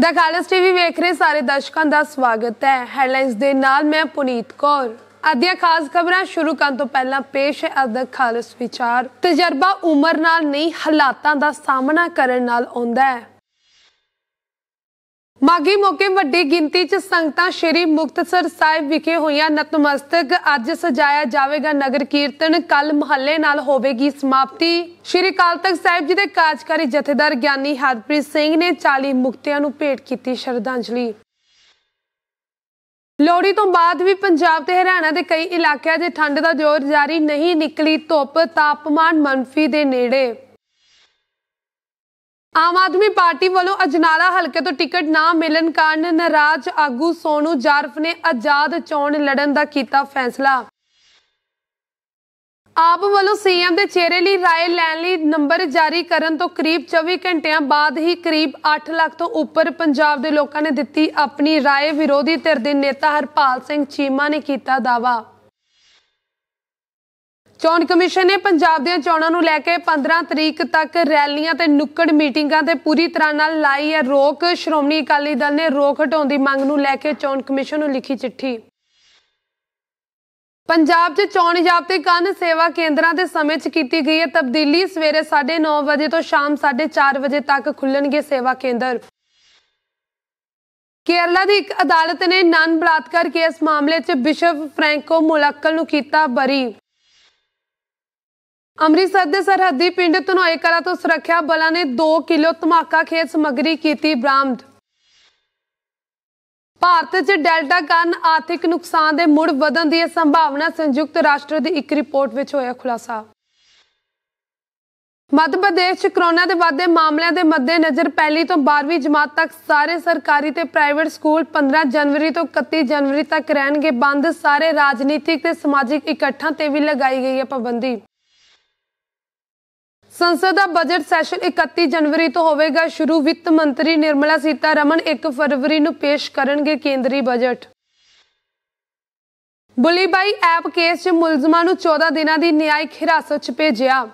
ਦਾ ਖਾਲਸ TV ਵੇਖ ਰਹੇ ਸਾਰੇ ਦਰਸ਼ਕਾਂ ਦਾ ਸਵਾਗਤ ਹੈ ਹੈਡਲਾਈਨਸ ਦੇ ਨਾਲ ਮੈਂ ਪੁਨੀਤ ਕੌਰ ਅੱਧਿਆ ਖਾਸ ਖਬਰਾਂ ਸ਼ੁਰੂ ਕਰਨ ਤੋਂ ਪਹਿਲਾਂ ਪੇਸ਼ ਹੈ ਅਦਰ ਖਾਲਸ ਵਿਚਾਰ ਤਜਰਬਾ ਉਮਰ ਨਾਲ ਨਹੀਂ ਹਾਲਾਤਾਂ ਦਾ ਸਾਹਮਣਾ ਕਰਨ ਨਾਲ ਆਉਂਦਾ ਹੈ ਮਾਗੀ ਮੌਕੇ ਵੱਡੀ ਗਿਣਤੀ 'ਚ ਸੰਗਤਾਂ ਸ਼੍ਰੀ ਮੁਕਤਸਰ ਸਾਹਿਬ ਵਿਖੇ ਹੋਈਆਂ ਨਤਮਸਤਕ ਅੱਜ ਸਜਾਇਆ ਜਾਵੇਗਾ ਨਗਰ ਕੀਰਤਨ ਕੱਲ ਮਹੱਲੇ ਨਾਲ ਹੋਵੇਗੀ ਸਮਾਪਤੀ ਸ਼੍ਰੀ ਕਾਲ ਤਖਤ ਸਾਹਿਬ ਜੀ ਦੇ ਕਾਰਜਕਾਰੀ ਜਥੇਦਾਰ ਗਿਆਨੀ ਹਰਪ੍ਰੀਤ ਸਿੰਘ ਨੇ 40 ਮੁਕਤਿਆਂ ਨੂੰ ਭੇਟ ਕੀਤੀ ਸ਼ਰਧਾਂਜਲੀ ਲੋਹੜੀ ਤੋਂ ਬਾਅਦ ਵੀ ਪੰਜਾਬ ਤੇ ਹਰਿਆਣਾ ਦੇ ਕਈ ਇਲਾਕਿਆਂ 'ਚ ਠੰਡ ਦਾ ਜ਼ੋਰ ਜਾਰੀ ਨਹੀਂ ਨਿਕਲੀ ਧੁੱਪ ਤਾਪਮਾਨ ਮੰਨਫੀ ਦੇ ਨੇੜੇ ਆਮ ਆਦਮੀ ਪਾਰਟੀ ਵੱਲੋਂ ਅਜਨਾਲਾ ਹਲਕੇ ਤੋਂ ਟਿਕਟ ਨਾ ਮਿਲਣ ਕਾਰਨ ਨਾਰਾਜ਼ ਆਗੂ ਸੋਨੂ ਜਾਰਫ ਨੇ ਆਜ਼ਾਦ ਚੋਣ ਲੜਨ ਦਾ ਕੀਤਾ ਫੈਸਲਾ ਆਪ ਵੱਲੋਂ ਸੀਐਮ ਦੇ ਚਿਹਰੇ ਲਈ رائے ਲੈਣ ਲਈ ਨੰਬਰ ਜਾਰੀ ਕਰਨ ਤੋਂ ਕਰੀਬ 24 ਘੰਟਿਆਂ ਬਾਅਦ ਹੀ ਕਰੀਬ 8 ਲੱਖ ਤੋਂ ਉੱਪਰ ਪੰਜਾਬ ਦੇ ਲੋਕਾਂ ਨੇ ਦਿੱਤੀ ਆਪਣੀ رائے ਵਿਰੋਧੀ ਧਿਰ ਦੇ ਨੇਤਾ ਹਰਪਾਲ ਸਿੰਘ ਚੀਮਾ ਨੇ ਕੀਤਾ ਦਾਵਾ ਚੋਣ ਕਮਿਸ਼ਨ ਨੇ ਪੰਜਾਬ ਦੀਆਂ ਚੋਣਾਂ ਨੂੰ ਲੈ ਕੇ 15 ਤਰੀਕ ਤੱਕ ਰੈਲੀਆਂ ਤੇ ਨੁੱਕੜ ਮੀਟਿੰਗਾਂ ਤੇ ਪੂਰੀ ਤਰ੍ਹਾਂ ਨਾਲ ਲਾਈ ਹੈ ਰੋਕ ਸ਼੍ਰੋਮਣੀ ਅਕਾਲੀ ਦਲ ਨੇ ਰੋਕ ਹਟਾਉਣ ਦੀ ਮੰਗ ਨੂੰ ਲੈ ਕੇ ਚੋਣ ਕਮਿਸ਼ਨ ਨੂੰ ਲਿਖੀ ਚਿੱਠੀ ਪੰਜਾਬ 'ਚ ਚੋਣ ਜਾਬਤੇ ਕੰਨ ਸੇਵਾ ਕੇਂਦਰਾਂ ਦੇ ਸਮੇਂ 'ਚ ਕੀਤੀ ਗਈ ਹੈ ਤਬਦੀਲੀ ਸਵੇਰੇ 9:30 ਵਜੇ ਤੋਂ ਸ਼ਾਮ 4:30 ਵਜੇ ਤੱਕ ਖੁੱਲਣਗੇ ਸੇਵਾ ਕੇਂਦਰ ਕੇਰਲਾ ਦੀ ਇੱਕ ਅਦਾਲਤ ਨੇ ਨਨ ਬਲਾਤਕਾਰ ਕੇਸ ਮਾਮਲੇ 'ਚ ਬਿਸ਼ਪ ਫ੍ਰੈਂਕੋ ਮੁਲੱਕਲ ਨੂੰ ਕੀਤਾ ਬਰੀ ਅੰਮ੍ਰਿਤਸਰ ਦੇ ਸਰਹੱਦੀ ਪਿੰਡ ਤਨੋਏ ਕਲਾ ਤੋਂ ਸੁਰੱਖਿਆ ਬਲਾਂ ਨੇ 2 ਕਿਲੋ ਧਮਾਕਾ ਖੇਤ ਸਮਗਰੀ ਕੀਤੀ ਬਰਾਮਦ ਭਾਰਤ 'ਚ ਡੈਲਟਾ ਕਾਰਨ ਆਰਥਿਕ ਨੁਕਸਾਨ ਦੇ ਮੁੜ ਵਧਣ ਦੀ ਸੰਭਾਵਨਾ ਸੰਯੁਕਤ ਰਾਸ਼ਟਰ ਦੀ ਇੱਕ ਰਿਪੋਰਟ ਵਿੱਚ ਹੋਇਆ ਖੁਲਾਸਾ ਮੱਧ ਪ੍ਰਦੇਸ਼ 'ਚ ਕਰੋਨਾ ਦੇ ਵਾਧੇ ਮਾਮਲਿਆਂ ਦੇ ਮੱਦੇ ਨਜ਼ਰ ਪਹਿਲੀ ਤੋਂ 12ਵੀਂ ਜਮਾਤ ਤੱਕ ਸਾਰੇ ਸਰਕਾਰੀ ਤੇ ਪ੍ਰਾਈਵੇਟ ਸਕੂਲ 15 ਜਨਵਰੀ ਤੋਂ 31 ਜਨਵਰੀ ਤੱਕ ਰਹਿਣਗੇ ਬੰਦ ਸਾਰੇ ਰਾਜਨੀਤਿਕ ਤੇ ਸਮਾਜਿਕ ਇਕੱਠਾਂ ਤੇ ਵੀ ਲਗਾਈ ਗਈ ਹੈ ਪਾਬੰਦੀ ਸੰਸਦ ਦਾ ਬਜਟ ਸੈਸ਼ਨ 31 ਜਨਵਰੀ ਤੋਂ ਹੋਵੇਗਾ ਸ਼ੁਰੂ ਵਿੱਤ ਮੰਤਰੀ ਨਿਰਮਲਾ ਸੀਤਾਰਮਨ 1 ਫਰਵਰੀ ਨੂੰ ਪੇਸ਼ ਕਰਨਗੇ ਕੇਂਦਰੀ ਬਜਟ ਬੁਲੀਬਾਈ ਐਪ ਕੇਸ 'ਚ ਮੁਲਜ਼ਮਾਂ ਨੂੰ 14 ਦਿਨਾਂ ਦੀ ਨਿਆਇਕ ਹਿਰਾਸਤ 'ਚ ਭੇਜਿਆ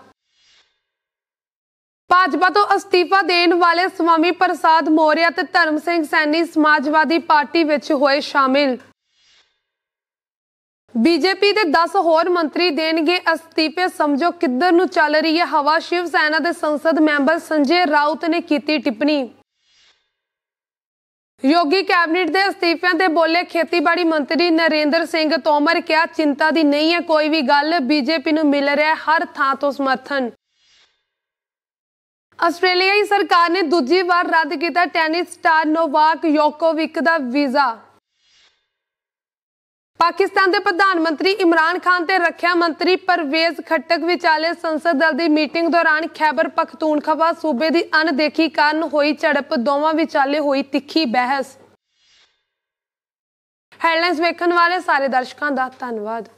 ਭਾਜਪਾ ਤੋਂ ਅਸਤੀਫਾ ਦੇਣ ਵਾਲੇ ਸਵਾਮੀ ਪ੍ਰਸਾਦ ਮੋਰਿਆ ਤੇ ਧਰਮ ਸਿੰਘ ਸੈਣੀ ਸਮਾਜਵਾਦੀ ਪਾਰਟੀ ਵਿੱਚ ਹੋਏ ਸ਼ਾਮਿਲ ਬੀਜੇਪੀ ਦੇ 10 ਹੋਰ ਮੰਤਰੀ ਦੇਣਗੇ ਅਸਤੀਫੇ ਸਮਝੋ ਕਿੱਧਰ ਨੂੰ ਚੱਲ ਰਹੀ ਹੈ ਹਵਾ ਸ਼ਿਵ ਸੈਨਾ ਦੇ ਸੰਸਦ ਮੈਂਬਰ ਸੰਜੇ ਰਾਉਤ ਨੇ ਕੀਤੀ ਟਿੱਪਣੀ ਯੋਗੀ ਕੈਬਨਿਟ ਦੇ ਅਸਤੀਫਿਆਂ ਤੇ ਬੋਲੇ ਖੇਤੀਬਾੜੀ ਮੰਤਰੀ ਨਰਿੰਦਰ ਸਿੰਘ ਤੋਮਰ ਕਿਹਾ ਚਿੰਤਾ ਦੀ ਨਹੀਂ ਹੈ ਕੋਈ ਵੀ ਗੱਲ ਬੀਜੇਪੀ ਨੂੰ ਮਿਲ ਰਿਹਾ ਹਰ ਥਾਂ ਤੋਂ ਸਮਰਥਨ ਆਸਟ੍ਰੇਲੀਆਈ ਸਰਕਾਰ ਨੇ ਦੂਜੀ ਵਾਰ ਰੱਦ ਕੀਤਾ ਟੈਨਿਸ ਸਟਾਰ ਨੋਵਾਕ ਯੋਕੋਵਿਕ ਦਾ ਵੀਜ਼ਾ ਪਾਕਿਸਤਾਨ ਦੇ ਪ੍ਰਧਾਨ ਮੰਤਰੀ ਇਮਰਾਨ ਖਾਨ ਤੇ ਰੱਖਿਆ ਮੰਤਰੀ ਪਰਵੇਜ਼ ਖੱਟਕ ਵਿਚਾਲੇ ਸੰਸਦ ਦਲ ਦੀ ਮੀਟਿੰਗ ਦੌਰਾਨ ਖੈਬਰ ਪਖਤੂਨਖਵਾ ਸੂਬੇ ਦੀ ਅਣਦੇਖੀ ਕਾਰਨ ਹੋਈ ਝੜਪ ਦੋਵਾਂ ਵਿਚਾਲੇ ਹੋਈ ਤਿੱਖੀ ਬਹਿਸ ਹੈਡਲਾਈਨਸ ਵੇਖਣ ਵਾਲੇ ਸਾਰੇ ਦਰਸ਼ਕਾਂ ਦਾ ਧੰਨਵਾਦ